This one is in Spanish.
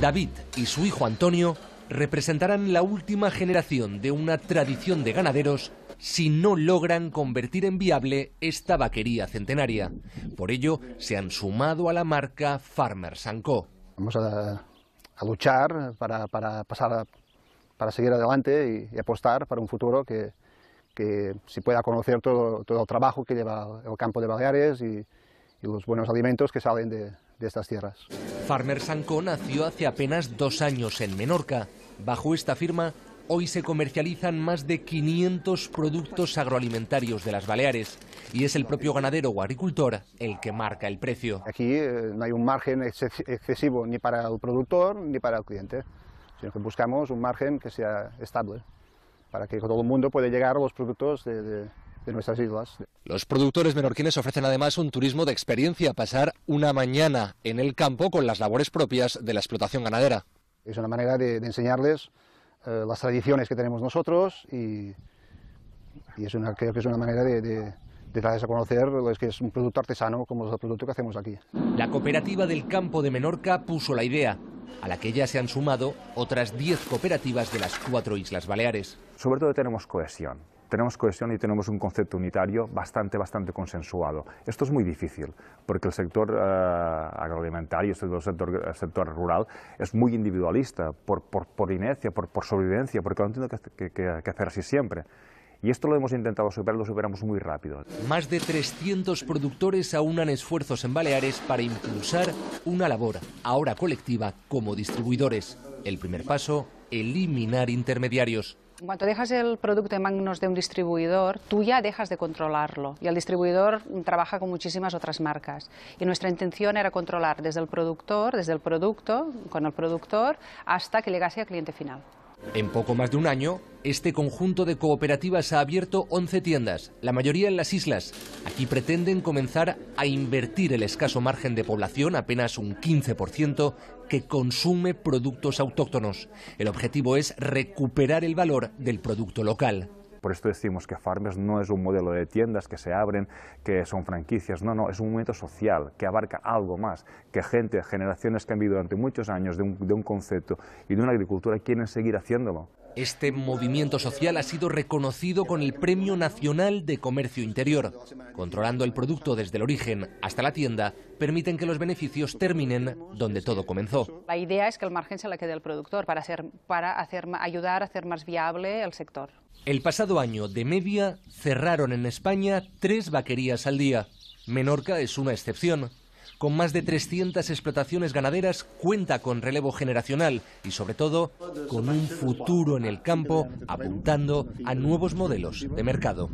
David y su hijo Antonio representarán la última generación de una tradición de ganaderos si no logran convertir en viable esta vaquería centenaria. Por ello, se han sumado a la marca Farmers Co. Vamos a, luchar para, pasar para seguir adelante y, apostar para un futuro que, se pueda conocer todo, el trabajo que lleva el campo de Baleares y, los buenos alimentos que salen de estas tierras. Farmer Sanco nació hace apenas dos años en Menorca. Bajo esta firma, hoy se comercializan más de 500 productos agroalimentarios de las Baleares y es el propio ganadero o agricultor el que marca el precio. Aquí eh, no hay un margen excesivo ni para el productor ni para el cliente, sino que buscamos un margen que sea estable para que todo el mundo pueda llegar a los productos de, de de nuestras islas. Los productores menorquines ofrecen además un turismo de experiencia, pasar una mañana en el campo con las labores propias de la explotación ganadera. Es una manera de, enseñarles eh, las tradiciones que tenemos nosotros y, y, es una, creo que es una manera de, de de darles a conocer lo que es un producto artesano como los productos producto que hacemos aquí. La cooperativa del campo de Menorca puso la idea, a la que ya se han sumado otras 10 cooperativas de las cuatro Islas Baleares. Sobre todo tenemos cohesión, tenemos cohesión y tenemos un concepto unitario bastante, bastante consensuado. Esto es muy difícil, porque el sector eh, agroalimentario, el sector, el sector, rural, es muy individualista, por, por, por inercia, por, por, sobrevivencia, porque lo han tenido que, que hacer así siempre. Y esto lo hemos intentado superar, lo superamos muy rápido. Más de 300 productores aunan esfuerzos en Baleares para impulsar una labor, ahora colectiva, como distribuidores. El primer paso, eliminar intermediarios. En cuanto dejas el producto en manos de un distribuidor, tú ya dejas de controlarlo y el distribuidor trabaja con muchísimas otras marcas. Y nuestra intención era controlar desde el productor, desde el producto, con el productor, hasta que llegase al cliente final. En poco más de un año, este conjunto de cooperativas ha abierto 11 tiendas, la mayoría en las islas. Aquí pretenden comenzar a invertir el escaso margen de población, apenas un 15%, que consume productos autóctonos. El objetivo es recuperar el valor del producto local. Por esto decimos que Farmers no es un modelo de tiendas que se abren, que son franquicias, no, no, es un movimiento social que abarca algo más, que gente, generaciones que han vivido durante muchos años de un, de un concepto y de una agricultura quieren seguir haciéndolo. Este movimiento social ha sido reconocido con el Premio Nacional de Comercio Interior. Controlando el producto desde el origen hasta la tienda, permiten que los beneficios terminen donde todo comenzó. La idea es que el margen se la quede al productor para, hacer, para ayudar a hacer más viable el sector. El pasado año, de media, cerraron en España tres vaquerías al día. Menorca es una excepción. Con más de 300 explotaciones ganaderas, cuenta con relevo generacional y, sobre todo, con un futuro en el campo apuntando a nuevos modelos de mercado.